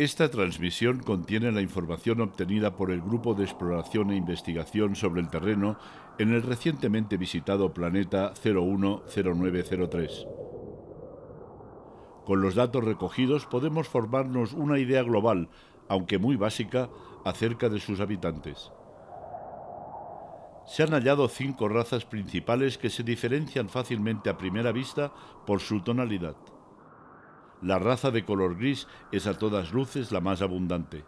Esta transmisión contiene la información obtenida por el Grupo de Exploración e Investigación sobre el Terreno en el recientemente visitado planeta 010903. Con los datos recogidos podemos formarnos una idea global, aunque muy básica, acerca de sus habitantes. Se han hallado cinco razas principales que se diferencian fácilmente a primera vista por su tonalidad. La raza de color gris es a todas luces la más abundante.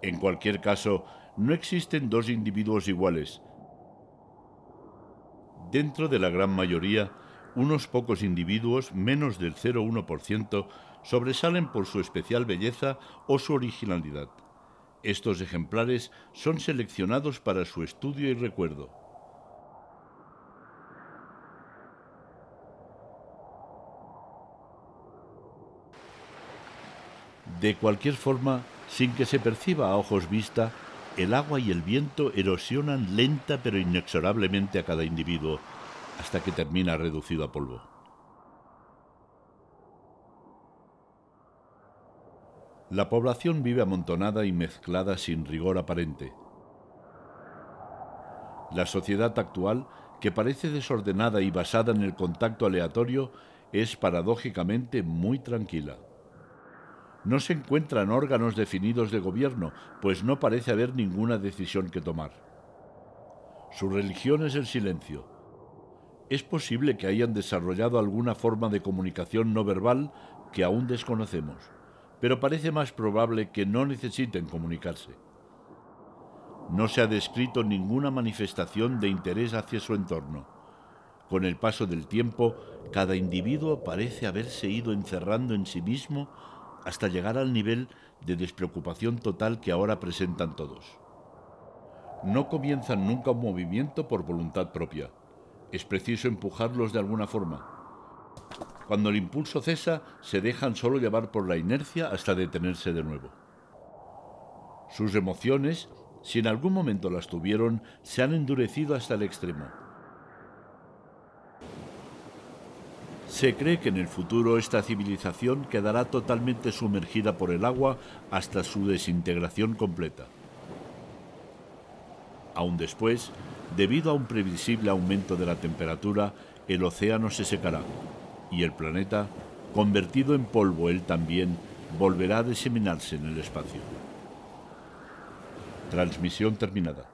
En cualquier caso, no existen dos individuos iguales. Dentro de la gran mayoría, unos pocos individuos, menos del 0,1%, sobresalen por su especial belleza o su originalidad. Estos ejemplares son seleccionados para su estudio y recuerdo. De cualquier forma, sin que se perciba a ojos vista, el agua y el viento erosionan lenta pero inexorablemente a cada individuo hasta que termina reducido a polvo. La población vive amontonada y mezclada sin rigor aparente. La sociedad actual, que parece desordenada y basada en el contacto aleatorio, es paradójicamente muy tranquila. No se encuentran órganos definidos de gobierno, pues no parece haber ninguna decisión que tomar. Su religión es el silencio. Es posible que hayan desarrollado alguna forma de comunicación no verbal que aún desconocemos, pero parece más probable que no necesiten comunicarse. No se ha descrito ninguna manifestación de interés hacia su entorno. Con el paso del tiempo, cada individuo parece haberse ido encerrando en sí mismo hasta llegar al nivel de despreocupación total que ahora presentan todos. No comienzan nunca un movimiento por voluntad propia. Es preciso empujarlos de alguna forma. Cuando el impulso cesa, se dejan solo llevar por la inercia hasta detenerse de nuevo. Sus emociones, si en algún momento las tuvieron, se han endurecido hasta el extremo Se cree que en el futuro esta civilización quedará totalmente sumergida por el agua hasta su desintegración completa. Aún después, debido a un previsible aumento de la temperatura, el océano se secará y el planeta, convertido en polvo él también, volverá a diseminarse en el espacio. Transmisión terminada.